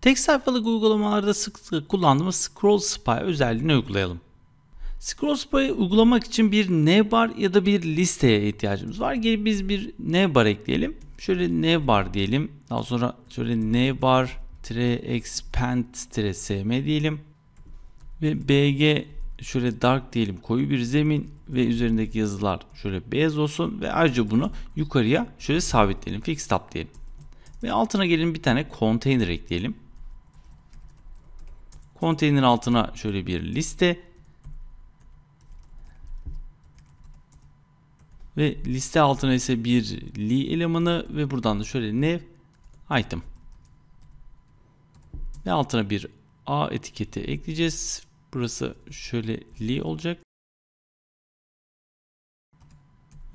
Tek sayfalık uygulamalarda sık sık kullandığımız Scroll Spy özelliğini uygulayalım. Scroll Spy'ı uygulamak için bir navbar ya da bir listeye ihtiyacımız var. Gelip biz bir navbar ekleyelim. Şöyle navbar diyelim. Daha sonra şöyle navbar expand sm diyelim. Ve bg şöyle dark diyelim koyu bir zemin ve üzerindeki yazılar şöyle beyaz olsun ve ayrıca bunu yukarıya şöyle sabitleyelim. Fix tab diyelim. Ve altına gelin bir tane container ekleyelim. Konteyner altına şöyle bir liste ve liste altına ise bir li elemanı ve buradan da şöyle nev item ve altına bir a etiketi ekleyeceğiz. Burası şöyle li olacak.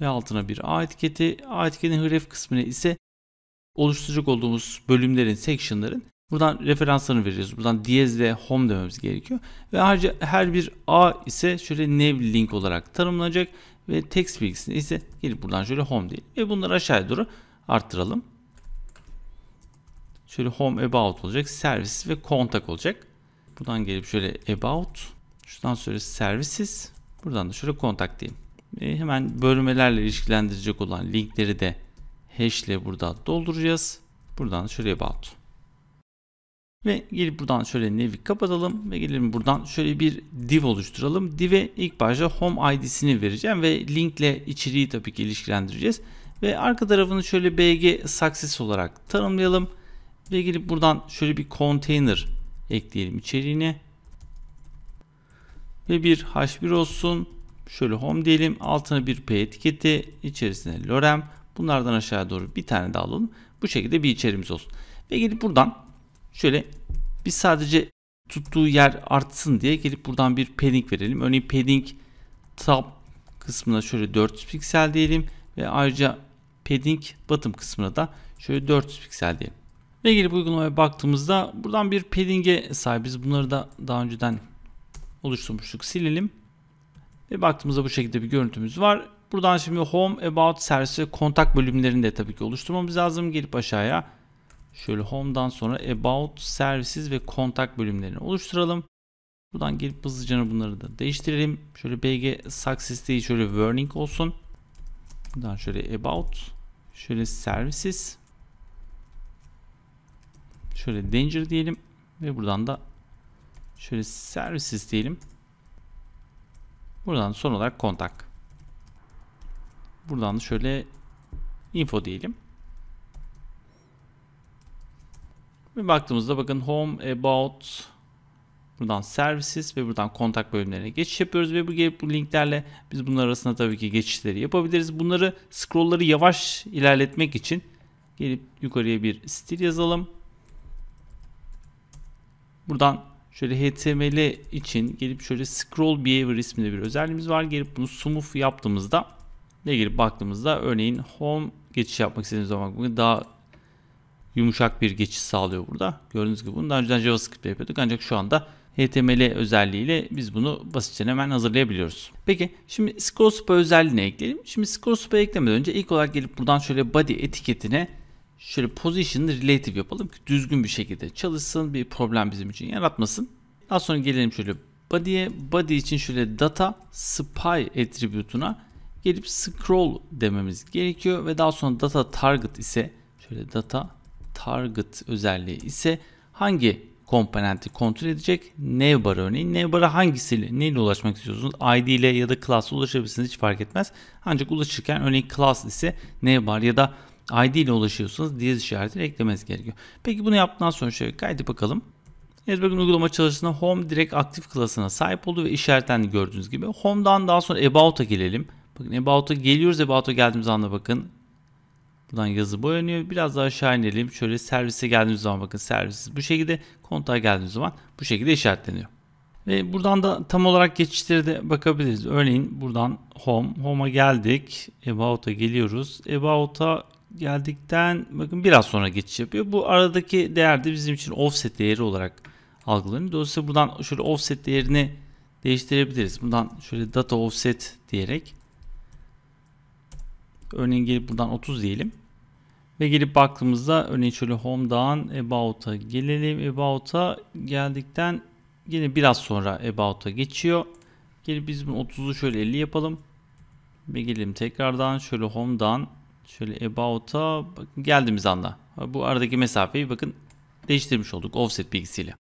Ve altına bir a etiketi. A etiketinin href kısmına ise oluşturacak olduğumuz bölümlerin, section'ların Buradan referanslarını veriyoruz. Buradan diyez ve home dememiz gerekiyor. Ve ayrıca her bir a ise şöyle nav link olarak tanımlanacak ve text bilgisini ise gelip buradan şöyle home diye Ve bunları aşağıya doğru arttıralım. Şöyle home about olacak. servis ve kontak olacak. Buradan gelip şöyle about. Şuradan sonra services. Buradan da şöyle kontak diyeyim. E hemen bölmelerle ilişkilendirecek olan linkleri de hash ile burada dolduracağız. Buradan şöyle about. Ve gelip buradan şöyle nevi kapatalım ve gelelim buradan şöyle bir div oluşturalım. Div'e ilk başta home id'sini vereceğim ve linkle içeriği tabii ki ilişkilendireceğiz. Ve arka tarafını şöyle bg success olarak tanımlayalım. Ve gelip buradan şöyle bir container ekleyelim içeriğine. Ve bir h1 olsun. Şöyle home diyelim. Altına bir p etiketi. içerisine lorem. Bunlardan aşağıya doğru bir tane daha alalım. Bu şekilde bir içerimiz olsun. Ve gelip buradan Şöyle biz sadece tuttuğu yer artsın diye gelip buradan bir padding verelim. Örneğin padding top kısmına şöyle 400 piksel diyelim ve ayrıca padding bottom kısmına da şöyle 400 piksel diyelim. Ve gelip uygulamaya baktığımızda buradan bir padding'e sahibiz. Bunları da daha önceden oluşturmuştuk. Silelim. Ve baktığımızda bu şekilde bir görüntümüz var. Buradan şimdi Home, About, Servis ve Kontak bölümlerini de tabii ki oluşturmamız lazım. Gelip aşağıya Şöyle home'dan sonra about, services ve kontak bölümlerini oluşturalım. Buradan gelip hızlıca bunları da değiştirelim. Şöyle bg success değil şöyle warning olsun. Buradan şöyle about, şöyle services, şöyle danger diyelim ve buradan da şöyle services diyelim. Buradan son olarak kontak. Buradan da şöyle info diyelim. Bir baktığımızda bakın home, about, buradan services ve buradan kontak bölümlerine geçiş yapıyoruz ve bu, bu linklerle biz bunlar arasında tabii ki geçişleri yapabiliriz. Bunları scrollları yavaş ilerletmek için gelip yukarıya bir stil yazalım. Buradan şöyle HTML için gelip şöyle scroll behavior isminde bir özelliğimiz var. Gelip bunu smooth yaptığımızda ne gelip baktığımızda örneğin home geçiş yapmak istediğimiz zaman daha yumuşak bir geçiş sağlıyor burada. Gördüğünüz gibi bunu daha önceden JavaScript yapıyorduk ancak şu anda HTML özelliğiyle biz bunu basitçe hemen hazırlayabiliyoruz. Peki şimdi scroll spa özelliğini ekleyelim. Şimdi scroll spa eklemeden önce ilk olarak gelip buradan şöyle body etiketine şöyle position relative yapalım ki düzgün bir şekilde çalışsın bir problem bizim için yaratmasın. Daha sonra gelelim şöyle Body'e body için şöyle data spy attribute'una gelip scroll dememiz gerekiyor ve daha sonra data target ise şöyle data target özelliği ise hangi komponenti kontrol edecek. Navbar örneğin. Navbar'a hangisiyle, neyle ulaşmak istiyorsunuz? ID ile ya da class'a ulaşabilirsiniz hiç fark etmez. Ancak ulaşırken örneğin class ise navbar ya da ID ile ulaşıyorsunuz. diye işaretini eklemeniz gerekiyor. Peki bunu yaptıktan sonra şöyle kaydı bakalım. Evet bakın uygulama çalıştığında home direkt aktif klasına sahip oldu ve işaretlendi gördüğünüz gibi. Home'dan daha sonra about'a gelelim. Bakın about'a geliyoruz. About'a geldiğimiz anda bakın Buradan yazı boyanıyor. Biraz daha aşağı inelim. Şöyle servise geldiğimiz zaman bakın servis bu şekilde. Kontağa geldiğimiz zaman bu şekilde işaretleniyor. Ve buradan da tam olarak geçişleri de bakabiliriz. Örneğin buradan Home. Home'a geldik. About'a geliyoruz. About'a geldikten bakın biraz sonra geçiş yapıyor. Bu aradaki değer de bizim için offset değeri olarak algılanıyor. Dolayısıyla buradan şöyle offset değerini değiştirebiliriz. Buradan şöyle data offset diyerek Örneğin gelip buradan 30 diyelim. Ve gelip baktığımızda örneğin şöyle home'dan about'a gelelim. About'a geldikten yine biraz sonra about'a geçiyor. Gelip biz bunu 30'u şöyle 50 yapalım. Ve gelelim tekrardan şöyle home'dan şöyle about'a geldiğimiz anda bu aradaki mesafeyi bakın değiştirmiş olduk offset bilgisiyle.